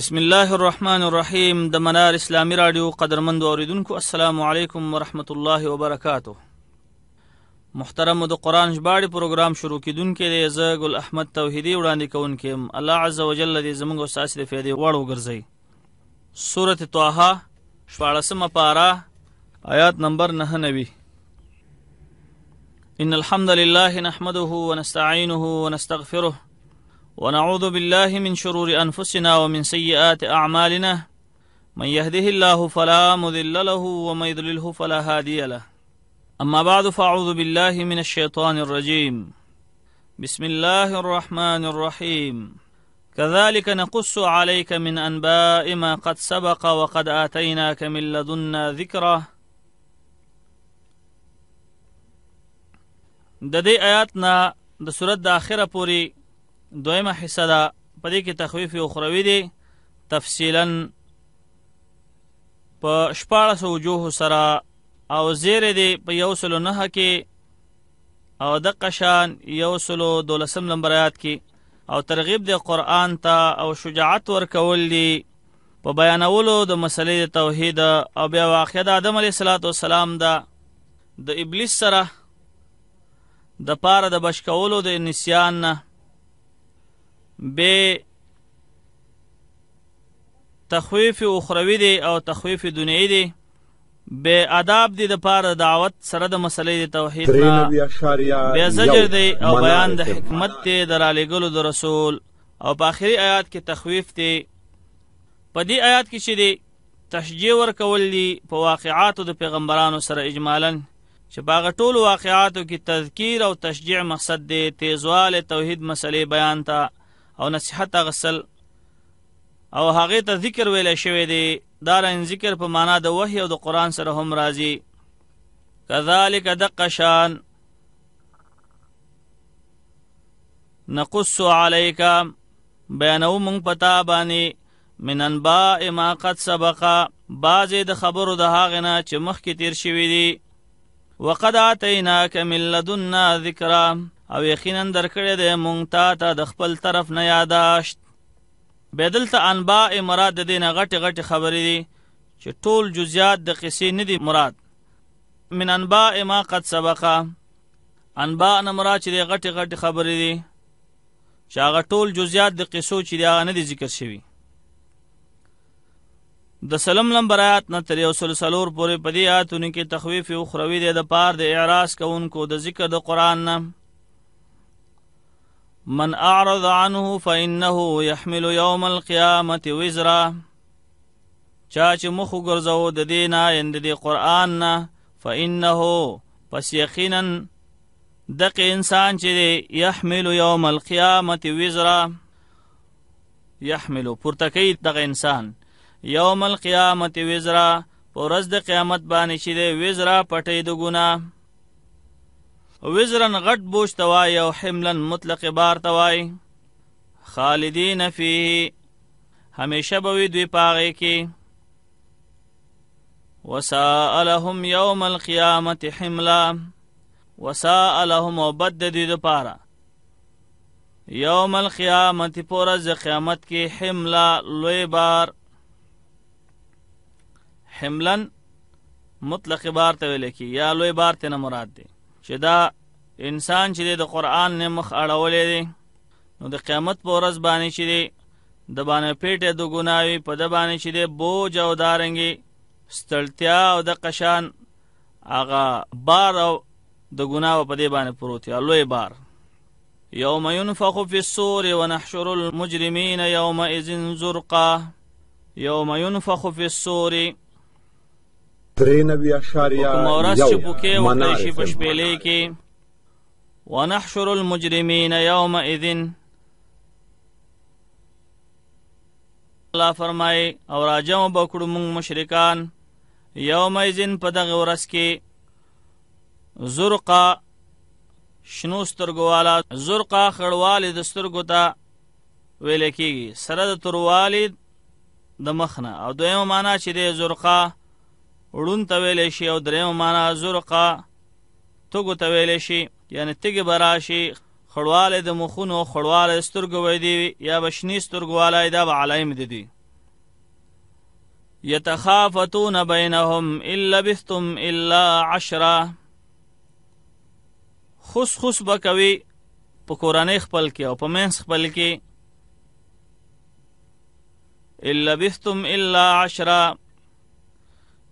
بسم الله الرحمن الرحیم د منار اسلامی رادیو قدرمند اوریدونکو السلام علیکم ورحمت الله وبرکاتو محترم د قران ژباړې پروګرام شروع کیدونکې د زه ګل احمد توحیدی وړاندې کوونکم الله عز وجل دې زموږ او ساسې د فیدې وړ وګرځي سوره طه شوالسمه پارا آیات نمبر 99 ان الحمد لله نحمده ونستعینه ونستغفره ونعوذ بالله من شرور أنفسنا ومن سيئات أعمالنا من يهده الله فلا مذل له ومن يضلله فلا هادي له أما بعد فأعوذ بالله من الشيطان الرجيم بسم الله الرحمن الرحيم كذلك نقص عليك من أنباء ما قد سبق وقد آتيناك من لدنا ذكره د دې آیات نه د د اخره پورې دویمه حصہ دا په دې کې تخویف او خروی دی تفصیلا په 14 وجوه سره او زیر دی په یو سلو نه کې او د قشان یو سلو دولسم نمبر آیات کې او ترغیب د قران ته او شجاعت ورکول دی په بیانولو د مسلې د توحید او بیا واقع د آدم علیه السلام د د ابلیس سره د پاره د بشکولو د نسیان نه به تخویف اخروی دی او تخویف دنیوي دی به آداب دی د پاره دعوت سره د مسلې د توحید نه بیا زجر دی او بیان د حکمت دی د رالګلو د رسول او په آخري آیات کې تخویف دی په دې آیات کې چې دی تشجیه ورکول دي په واقعاتو د پیغمبرانو سره اجمالا چې باغ ټول واقعاتو کې تذکیر او تشجیع مقصد دی تیزوال توحید مسلې بیان ته او نصیحت غسل او هغه ته ذکر ویل شوی دی دا رن ذکر په معنا د وحی او د قران سره هم راځي کذالک دقشان نقص علیک بیانو مونږ پتا باندې من انباء ما قد سبقا بعضې د خبرو د هاغ نه چې مخکې تیر شوي دي وقد آتیناک من لدنا ذکرا او یقینا درکړې د مونږ ته ته د خپل طرف نه یاداشت بدل ته انباء مراد د دینه غټ غټ خبرې دي چې ټول جزئیات د قصې نه دي مراد من انباء ما قد سبقا انباء نه مراد چې د غټ غټ خبرې دي چې هغه ټول جزئیات د قصو چې دا نه دي ذکر شوی د سلم نمبر آیات نه تر یو سلسلور پورې پدې آیاتونه کې تخویف او خروي د پار د اعراض کوونکو د ذکر د قران نه من اعرض عنه فانه يحمل يوم القيامه وزرا چا چې مخ ګرځاو د دینه اند دی قران نه فانه پس یقینا دق انسان چې دی يحمل يوم القيامه وزرا يحمل پرتکی دغه انسان يوم القيامه وزرا پر ورځ د قیامت باندې چې دی وزرا پټې د ګناه وزرن غټ بوج توای او حملن مطلق بار توای خالدین فیه همیشه بوی دوی پاغی کی وساء لهم یوم القیامت حملا وساء لهم و بد دوی دو پارا یوم القیامت پورز قیامت کی حملا لوی بار حملن مطلق بار ته ویل کی یا لوی بار ته مراد دی چې دا انسان چې د قران نه مخ اړولې دي نو د قیامت په ورځ باندې چې دی د باندې پیټه د ګناوي په د باندې چې دی بوج او دارنګي ستړتیا او د قشان هغه بار او د ګناو په دې باندې پروت دی الله بار یوم ينفخ في الصور ونحشر المجرمين يومئذ زرقا یوم ينفخ في الصور مورث چې بوکې وکړی شي په شپېلې کې ونحشر المجرمین یومئذ الله فرمای او راجم بکړو موږ مشرکان یومئذ په دغه ورځ کې زرقا شنو سترګوالا زرقا خړوالې د سترګو ته ویل کېږي سره د تروالې د مخنه او دویمه معنا چې د زرقا وړون ته ویل شي او دریم معنا زرقه توګو ته ویل شي یعنی تګ براشي خړواله د مخونو خړواله سترګو وې دی یا بشنی سترګو والای دا علایم دي دي یتخافتون بینهم الا بثتم الا عشرہ خص خص بکوي په قرانه خپل کې او په مینس خپل کې الا بثتم الا عشرہ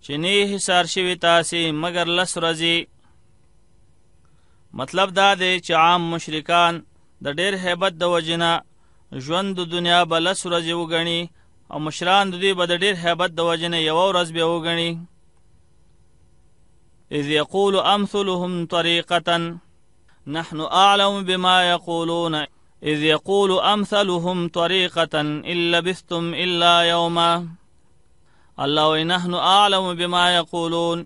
چې نه حصار شوي تاسې مګر لس ورځې مطلب دا دی چې عام مشرکان د ډېر هیبت د وجنه ژوند د دنیا به لس ورځې وګڼي او مشران د دوی به د ډېر هیبت د وجنه یوه ورځ بیا وګڼي اذ یقول امثلهم طریقة نحن اعلم بما یقولون اذ یقول امثلهم طریقة ان لبثتم الا یوما الله وی نحنو اعلم بما یقولون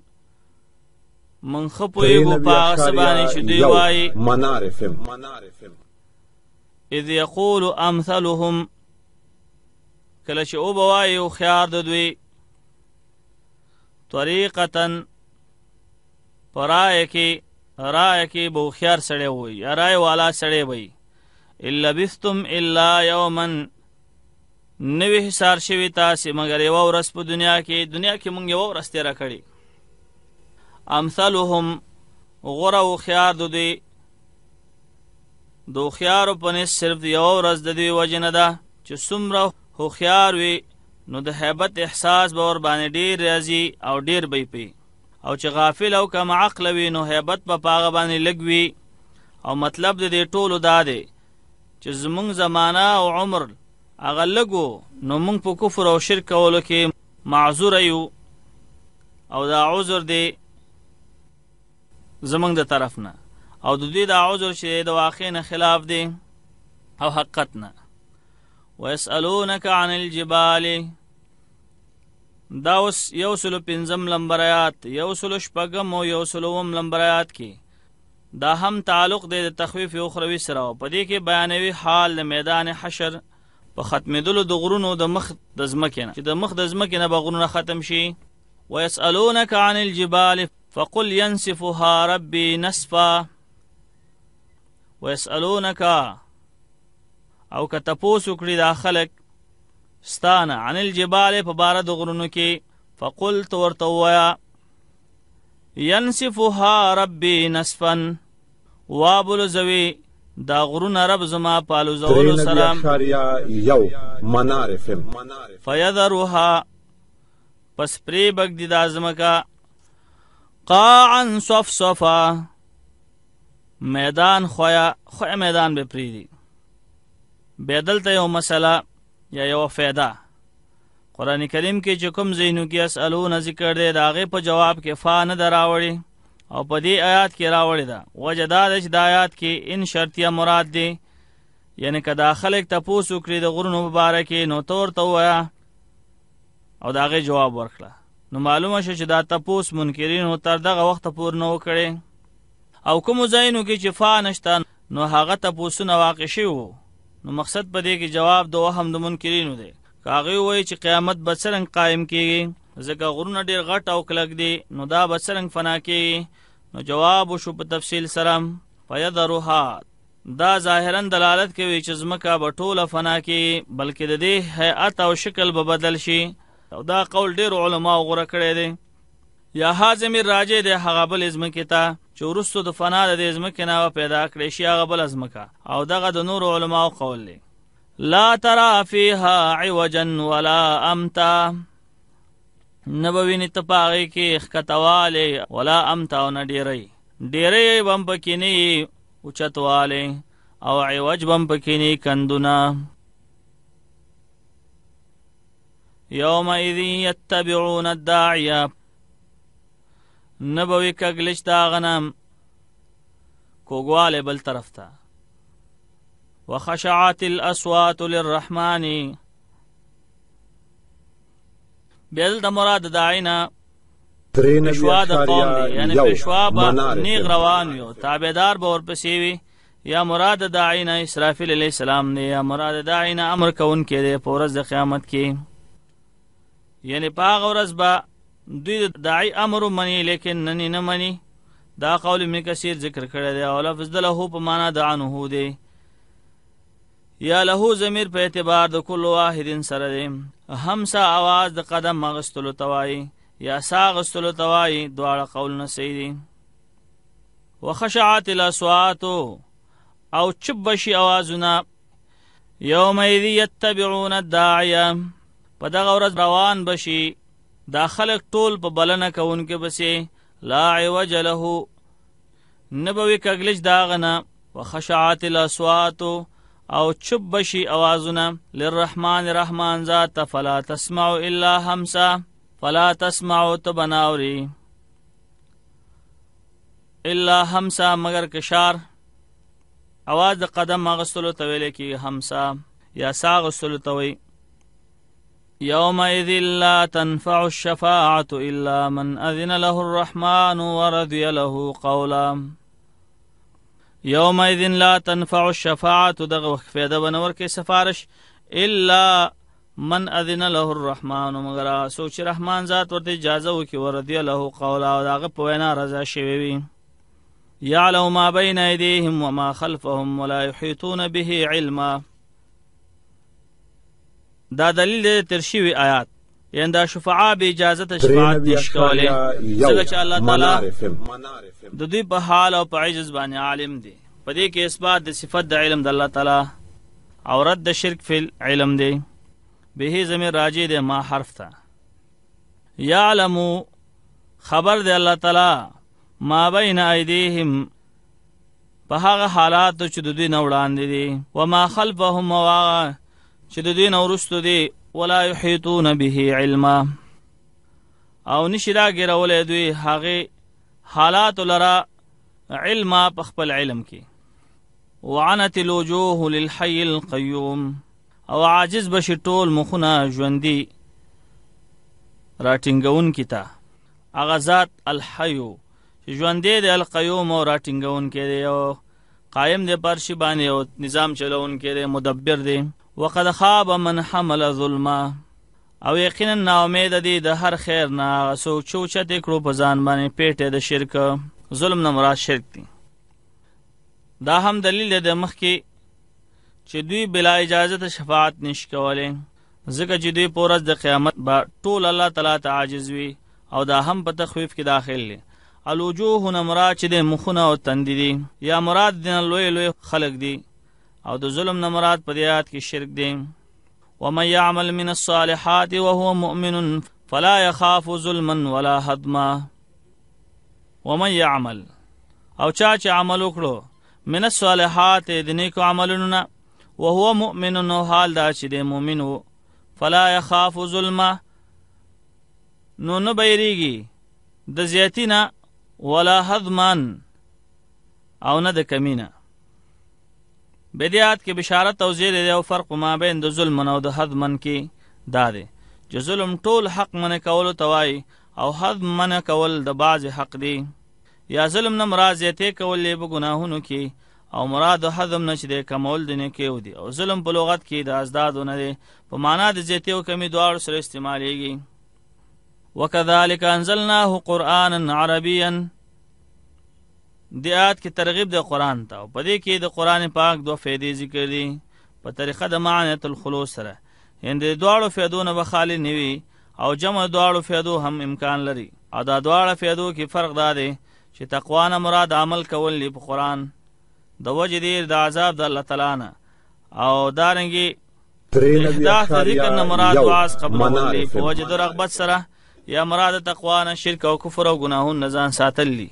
من خپویگو پا سبانی چی دی وای منارفم اذ یقول امثلهم کله چې او بوای او خيار د دوی طریقتن پرای کی رای کی بو خيار سړی وای رای والا سړی وای الا بستم الا یومن نوې حصار شوی تاسې مګر یوه ورځ په دنیا کې دنیا کې مونږ یوه ورځ تېره کړې امثالهم غوره هوښیار د دوی د هوښیارو په نس صرف یوه ورځ د دوی وجې نه ده چې څومره هوښیار وي نو د حیبت احساس به ورباندې ډېر راځي او ډېر به پی او چې غافل او کم عقل وي نو حیبت به په هغه باندې لږ وي او مطلب د دې ټولو دا دی چې زمونږ زمانه او عمر هغه لګو نو موږ په کفر او شرک کولو کې معذور یو او دا عذر دی زمنګ د طرف نه او د دې د عذر چې د واقع نه خلاف دی او حقیقت نه ويسالونك عن الجبال دا اوس یو سلو پنځم لمبر آیات یو سلو شپږم او یو سلوم لمبر آیات کې دا هم تعلق دی د تخویف اخروی سره په دې کې بیانوي حال د میدان حشر په ختمېدلو د غرونو د مخ د ځمکې نه چې د مخ د ځمکې نه به غرونه ختم شي ويسألونك عن الجبال فقل ينسفها ربي نسفا ويسألونك او که تپوس وکړي دا خلک ستانه عن الجبال په بار د غرونو کې فقل تو ورته وایا ينسفها ربي نسفا وابل زوي دا غرونه رب زما پالو زولو سلام یو منارفم فیذرها پس پری بگ دی دازمکا قاعا صف صفا میدان خویا خویا میدان به پری دی بیدل ته یو مسله یا یو فایده قران کریم کې چې کوم زینو کې اسالو نه ذکر دی دا غي په جواب کې فا نه دراوړي او په دې آیات کې راوړی دا وجه دا ده چې د آیات کې ان شرطیه مراد دی یعنی که دا خلک تپوس وکړي د غرونو مبارکې نو تور ته ووایه او د هغې جواب ورکړه نو معلومه شو چې دا تپوس منکرینو تر دغه وخته پورې نه وکړې او کومو ځایونو کې چې فا نشته نو هغه تپوسونه واقع شوي وو نو مقصد په دې کې جواب د وهم د منکرینو دی که هغې ووایي چې قیامت به څرنګ قایم کیږي زګه غرونه ډیر غټ او کلک دي نو دا بسرنګ فنا کې نو جواب شو په تفصیل سره فیذروها دا ظاهرا دلالت کوي چې زمکه به ټوله فنا کې بلکې د دې هيئت او شکل به بدل شي او دا قول ډیر علما غوړه کړی دي یا حازم راجه د هغه بل زمکه ته چې ورستو د فنا د زمکه نه پیدا کړی شي هغه بل زمکه او دغه د نور علما قول دی لا ترى فيها عوجا ولا امتا نبوینی تپاغی کې خکتواله ولا امتاو نه ډیری ډیری بم پکینی اوچتواله او عوج بم پکینی کندونا یومئذ یتبعون الداعیه نبوی کګلش دا غنم کوګواله بل طرف ته وخشعت الاصوات للرحمن بیل د مراد داعینا پښوا د قوم دی یعنی پښوا به نیغ روان یو تابعدار به ورپسې وي یا مراد داعینا اسرافیل علیہ السلام دی یا مراد داعینا امر کون کې دی په ورځ د قیامت کې یعنی په ورځ به دوی د داعی امر منی لیکن ننی نه منی دا قول ابن کثیر ذکر کړی دی او لفظ د له په معنا د انه دی یا له ضمیر په اعتبار د کل واحد سره دی همسا आवाज د قدم مغستلو توای یا ساغستلو توای دواړه قولونه صحیح دي وخشعت الاصوات او چبشي اوازونه یوم یتبعون الداعیه په دغه ورځ روان بشي دا خلک ټول په بلنه کوونکې بسې لا عوج له نبوي کګلج داغنه وخشعت الاصوات او چپ بشي اوازونه للرحمن رحمان ذات فلا تسمع الا همسا فلا تسمع تبناوري الا همسا مگر کشار اواز د قدم غسلو ته ویل کی همسا یا سا غسلو ته وی يومئذ لا تنفع الشفاعة إلا من أذن له الرحمن ورضي له قولا یوم اذن لا تنفع الشفاعت دغه وخت فایده بنور کې سفارش الا من اذن له الرحمن مگر سوچ رحمان ذات ورته اجازه وکي وردی له قول او دغه په وینا رضا شوی وي يعلم ما بين ايديهم وما خلفهم ولا يحيطون به علما دا دلیل دی ترشیوی آیات یعنی دا شفعا به اجازه شفاعت نشي کولای ځکه چې الله تعالی د دوی په حال او په عجز باندې عالم دی په دې کې اثبات د صفت د علم د الله تعالی او رد د شرک فی علم دی به زمي راجی د ما حرف تا یعلم خبر دی الله تعالی ما بین ایدیهم په هغه حالات چې د دوی نه وړاندې دي و ما خلفهم واغه چې د دوی نه ورستو دي ولا یحیطون به علما او نشی دا ګرولې دوی هغه حالات لرا علم په خپل علم کې وعنت الوجوه للحي القيوم او عاجز بشي ټول مخونه ژوندي راټینګون کیتا اغه ذات الحيو ژوندې د القيوم او راټینګون کې دی او قائم دی پر شی باندې او نظام چلون کې دی مدبر دی وقد خاب من حمل ظلما او یقینا ناامید دي د هر خیر نه سوچ چوچت کړو په ځان باندې پیټه د شرک ظلم نه مراد شرک دي دا هم دلیل دی د مخ کې چې دوی بلا اجازه ته شفاعت نش کولای ځکه چې دوی پورز د قیامت با ټول الله تعالی ته عاجز وي او دا هم په تخویف کې داخل دي الوجوه نمرا چې د مخونه او تند دي یا مراد دین لوی لوی خلق دي او د ظلم نه مراد په دې آیات کې شرک دی ومن يعمل من الصالحات وهو مؤمن فلا يخاف ظلما ولا هضما ومن يعمل او چا چې عمل وکړو من الصالحات د نیکو عملونو نه وهو مؤمن نو حال دا چې دی مؤمن وو فلا يخاف ظلما نو نه بیریږي د زیاتینا ولا هضمان او نه د کمینه بدعات کې بشارت او زیر دی او فرق ما بین د ظلم او د حد من کې دا دی چې ظلم ټول حق من کول توای او حد من کول د باز حق دی یا ظلم نه مراد یې کول له ګناهونو کې او مراد حدم نشي دی کمول دنه کې ودی او ظلم په لغت کې د ازدادونه دی په معنا د زیته او کمی دوار سره استعمالېږي وکذالک انزلناه قرانا عربيا د آیات کې ترغیب د قران ته او په دې کې د قران پاک دوه فائدې ذکر دي په طریقه د معنیت الخلوص سره هند د دواړو فائدو نه بخالی نیوي او جمع دواړو فائدو هم امکان لري او دا دواړه فائدو کې فرق دا دی چې تقوا نه مراد عمل کول دی په قران د وجه دی د عذاب د الله تعالی نه او دارنګي احداث ذکر نه مراد واس قبل دی په وجه د رغبت سره یا مراد تقوا نه شرک او کفر او ګناهون نه ځان ساتل دي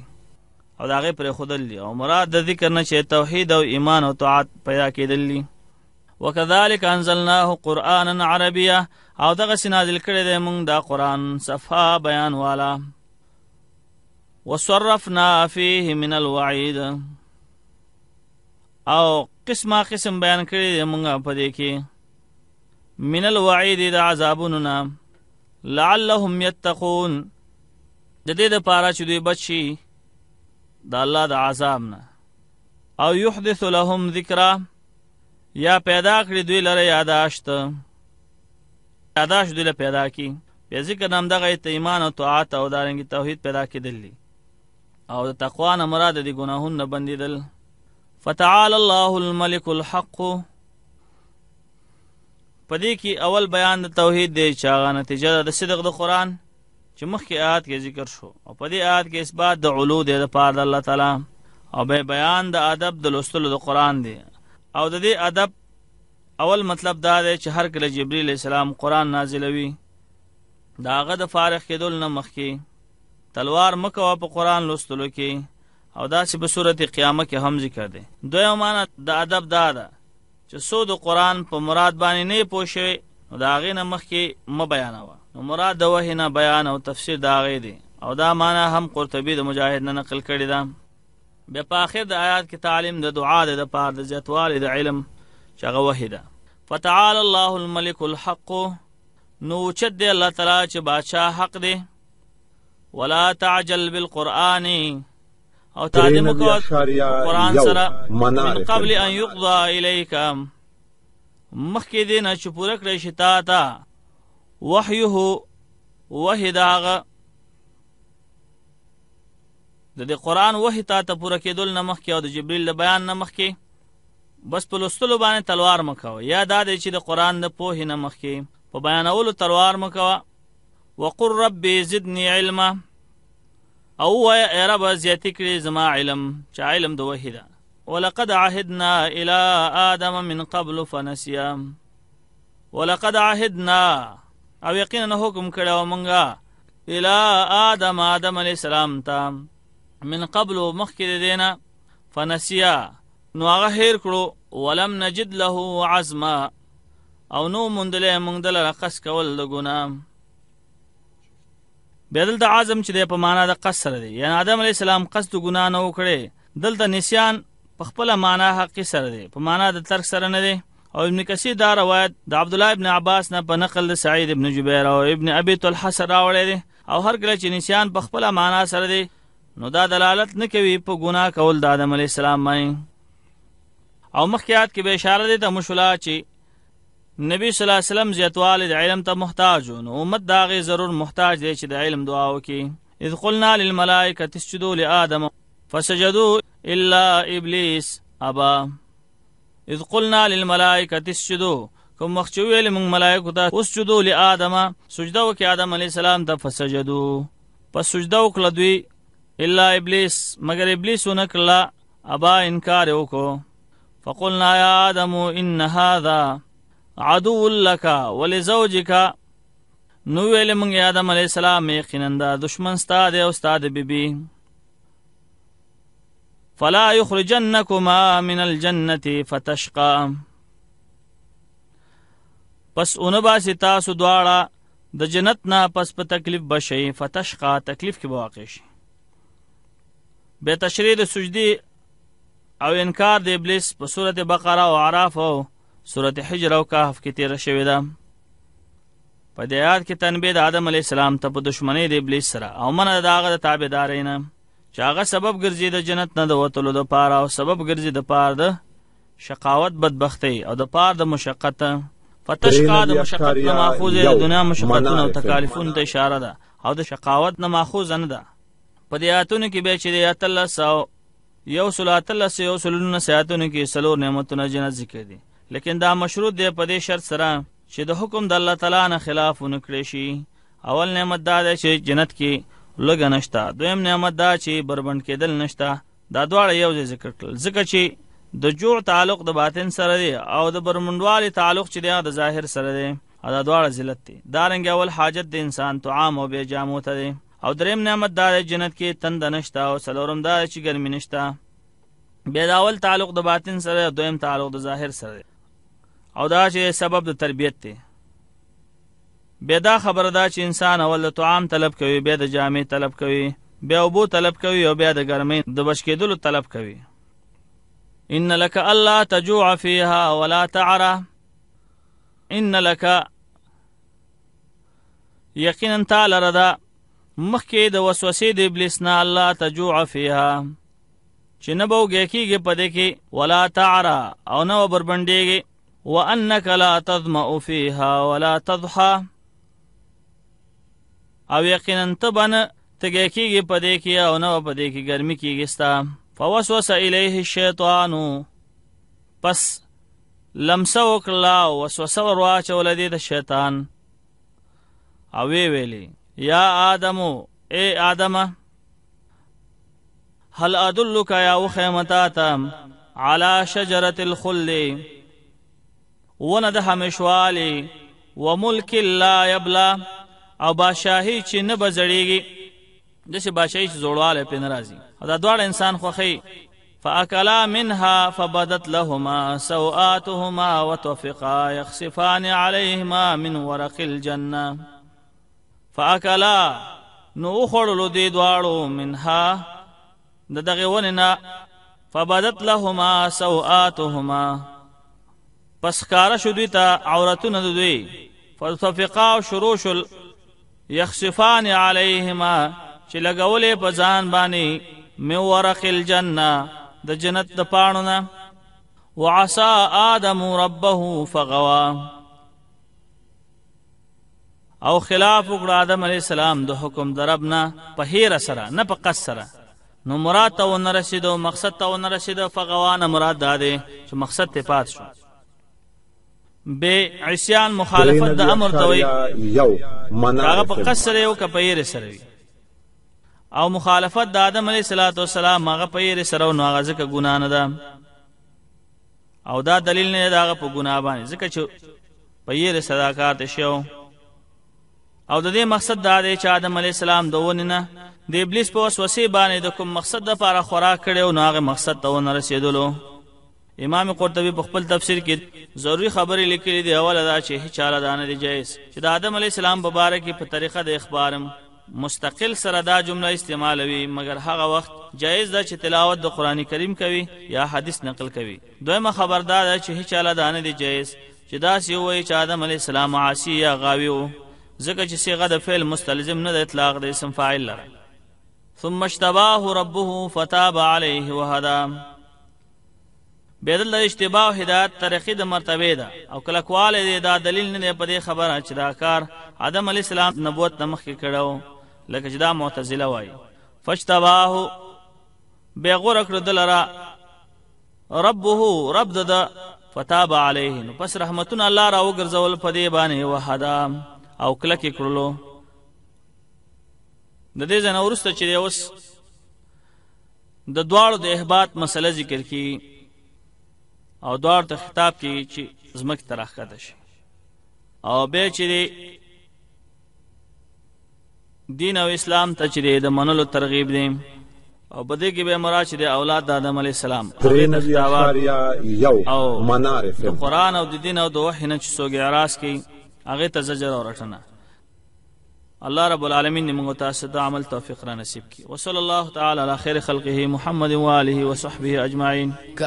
او دا غي پر خودل دي او مراد د ذکر نه چې توحید او ایمان او طاعت پیدا کېدل دي وکذالک انزلناه قرانا عربیا او دغه سنازل کړی دی موږ دا قران صفا بیان والا وصرفنا فيه من الوعید او قسمه قسم بیان کړی دی موږ په دې کې من الوعید د عذابونو نه لعلهم یتقون د دې د پاره چې دوی بچي د الله د عذاب نه او یحدث لهم ذکرا یا پیدا کړی دوی لره یاداشت یاداشت دوی لره پیدا کی په ذکر نام دغه ته ایمان او طاعت او دارنګ توحید پیدا کیدلی او د تقوا نه مراد دي ګناهونه نه بندیدل فتعال الله الملك الحق پدې کې اول بیان د توحید دی چې هغه نتیجه د صدق د قران چې مخکې آیات کې ذکر شو او په دې آیات کې اثبات د علو دی د پاره د الله تعالی او به بیان د ادب د لوستلو د قران دی او د دې ادب اول مطلب دا دی چې هر کله جبرئیل السلام قران نازلوي داغه د فارغ کېدل نه مخکې تلوار مکه په قران لوستلو کې او دا چې په صورت قیامت کې هم ذکر دی دویم معنا د ادب دا ده چې سود قران په مراد باندې نه پوښي نو دا غینه مخکې م بیانوه نو مراد د وحی نه بیان او تفسیر دا غي دي او دا معنا هم قرطبي د مجاهد نه نقل کړی دا بیا په اخر د آیات کې تعلیم د دعا د پاره د زیاتوالي د علم چې هغه وحی ده فتعال الله الملك الحق نو چد دی الله تعالی چې بادشاہ حق دی ولا تعجل بالقران او تعلیم کو قران سره من قبل ان يقضى اليك مخکې دینه چې پوره کړی شتا تا وحیه وحی داغه د دې قران وحی ته ته پوره کېدل نه مخکې او د جبرئیل د بیان نه مخکې بس په لوستلو باندې تلوار مکو یا دا دې چې د قران د پوهې نه مخکې په بیانولو تلوار مکو وقر رب زدنی علما او وای رب زیاتی کړي زما علم چې علم د وحی ده ولقد عهدنا الى ادم من قبل فنسيا ولقد عهدنا او یقینا حکم کړو مونږه الا ادم ادم علی السلام ته من قبل مخکې دینا فنسیا نو هغه هیر کړو ولم نجد له عزما او نو مندلې مونږ دل رقص کول د ګنام بیا دلته عزم چې د په معنا د قصر دی یعنی ادم علی السلام قصد ګنا نه وکړي دلته نسیان په خپل معنا حق سره دی په معنا د ترک سره نه دی او ابن کثیر دا روایت د عبد الله ابن عباس نه په نقل د سعید ابن جبیر او ابن ابي طلحه سره راوړی دی او هر کله چې نسیان په خپل معنا سره دی نو دا دلالت نه کوي په ګناه کول د آدم علی السلام باندې او مخکیات کې به اشاره ده ته مشولا چې نبی صلی الله علیه وسلم زیاتوال د علم ته محتاج نو امت داغه ضرور محتاج دی چې د علم دعا وکړي اذ قلنا للملائکه اسجدوا لآدم فسجدوا الا ابلیس ابا اذ قلنا للملائکه اسجدوا کوم وخت ویل موږ ملائکه ته اسجدوا لآدمه سجده وکي آدم علی السلام ته فسجدوا پس سجده وکړه دوی الا ابلیس مگر ابلیس ونکړه ابا انکار وکړو فقلنا يا آدم إن هذا عدو لك ولزوجك نو ویل موږ آدم علی السلام یقینا دشمن ستاده او ستاده بیبي بی. فلا یخرجنکما من الجنه فتشقا پس اون باسی تاسو دواړه د جنت نه پس په تکلیف بشي فتشقا تکلیف کې واقع شي به تشریح سجدي او انکار د ابلیس په سورته بقره او عراف او سورته حجر او کهف کې تیر شوی ده په دې آیات کې تنبیه د آدم علی السلام ته په دشمنی د ابلیس سره او من د هغه د تابعدارینه چې هغه سبب ګرځي د جنت نه د وتلو د پاره او سبب ګرځي د پاره د شقاوت بدبختی او د پاره د مشقت فتشقا د مشقت نه ماخوذ د دنیا مشقتونه او تکالیفونه ته اشاره ده او د شقاوت نه ماخوذ نه ده په دې آیاتونو کې به چې د اتل ساو یو صلات الله سه یو سلون سیاتونو کې سلو نعمتونه جنت ذکر دي لیکن دا مشروط دی په دې شرط سره چې د حکم د الله تعالی نه خلاف ونکړي شي اول نعمت دا ده چې جنت کې لګه نشته دویم نعمت دا چې بربند کېدل نشته دا دواړه یو ځای ذکر کړل ځکه چې د جوع تعلق د باطن سره دی او د برمندوالي تعلق چې دی د ظاهر سره دی دا دواړه ذلت دی دا رنګ اول حاجت د انسان طعام او به جامو ته دی او دریم نعمت دا دی جنت کې تند نشته او سلورم دا چې ګرمي نشته بیا دا اول تعلق د باطن سره دویم تعلق د ظاهر سره او دا چې سبب د تربيت دی بیا دا خبره ده چې انسان اول د طعام طلب کوي بیا د جامې طلب کوي بیا اوبو طلب کوي او بیا د ګرمۍ د بچ کېدلو طلب کوي ان لک الله تجوع فیها ولا تعرى ان لک یقینا تعالی ردا مخکې د وسوسې د ابلیس نه الله تجوع فیها چې نه به وګیږي په دې کې ولا تعرى او نه بربندېږي وانک لا تظمأ فیها ولا تضحى او یقینا ته باندې تګی کیږي په دې کې او نه په دې کې ګرمي کیږي ستا فوسوس الیه الشیطان پس لمسه وکړه او وسوسه ور واچول دی د شیطان او وی ویلی یا آدمو اے آدمه هل ادلک یا وخیمتا تام على شجرة الخلد ونه د همیشوالی وملک لا یبلا او بادشاهي چې نه بزړیږي دسه بادشاهي چې زوړواله په ناراضي او دا دواړه انسان خوخي فاکلا منها فبدت لهما سوآتهما وتفقا يخسفان عليهما من ورق الجنه فاکلا نو خړلو دي دواړو منها د دغه وننه فبدت لهما سوآتهما پس کار شو دوی ته عورتونه دوی فتفقا شروع شل یخشفان علیهما چې لګولې په ځان باندې مې ورق الجنه د جنت د پاڼو نه وعسى آدم ربه فغوا او خلاف وکړه آدم علی السلام د حکم دربنا په هیر سره نه په قص سره نو مراد ته ونه رسیدو مقصد ته ونه رسیدو فغوان مراد ده چې مقصد ته پات شو به عصيان مخالفت د امر توي یو منع هغه په قصر یو کپیر سره وي او مخالفت د آدم علی صلوات و سلام هغه پیر سره نو هغه ځکه ګنا نه ده او دا دلیل نه دا هغه په ګنا باندې ځکه چې پیر صداقت شو او د دې مقصد دا دی چې آدم علی السلام دوونه نه د ابلیس په وسوسه باندې د کوم مقصد د لپاره خوراک کړي او نو هغه مقصد ته ونه رسیدلو امام قرطبي په خپل تفسیر کې ضروری خبرې لیکلې دي اول دا چې هیڅ چاله دانه دی جایز چې د آدم علی السلام په باره کې په طریقه د اخبارم مستقل سره دا جمله استعمالوي مګر هغه وخت جایز ده چې تلاوت د قران کریم کوي یا حدیث نقل کوي دویمه خبردار ده چې هیڅ چاله دانه دی جایز چې دا سی وایي چې آدم علی السلام عاصی یا غاوی وو ځکه چې صيغه د فعل مستلزم نه د اطلاق د اسم فاعل لره ثم اشتباه ربه فتاب عليه وهداه بیدل د اشتباه او هدایت ترخی د مرتبه ده او کلکواله دا دلیل نه په دې خبره چې دا کار آدم علی السلام نبوت تمخ کې کړو لکه چې دا معتزله وایي فاجتباه بغور کړ دلرا ربه رب دد فتاب علیه نو پس رحمتون الله را وګرځول په دې باندې وحدا او کلک کړلو د دې ځنه ورسته چې اوس د دواړو د احباط مسله ذکر کړي او دوار ته خطاب کی چې زمک تر راکته شي او به چې دین او اسلام ته چې د منلو ترغیب دی او بده کې به مراد چې د اولاد د آدم علی السلام او منارف د قران او د دین او د وحی نه چې سوګي اراس کی هغه ته زجر او رټنه الله رب العالمین دې موږ ته ستاسو عمل توفیق را نصیب کړي وصلی الله تعالی علی خیر خلقه محمد و آله و صحبه اجمعین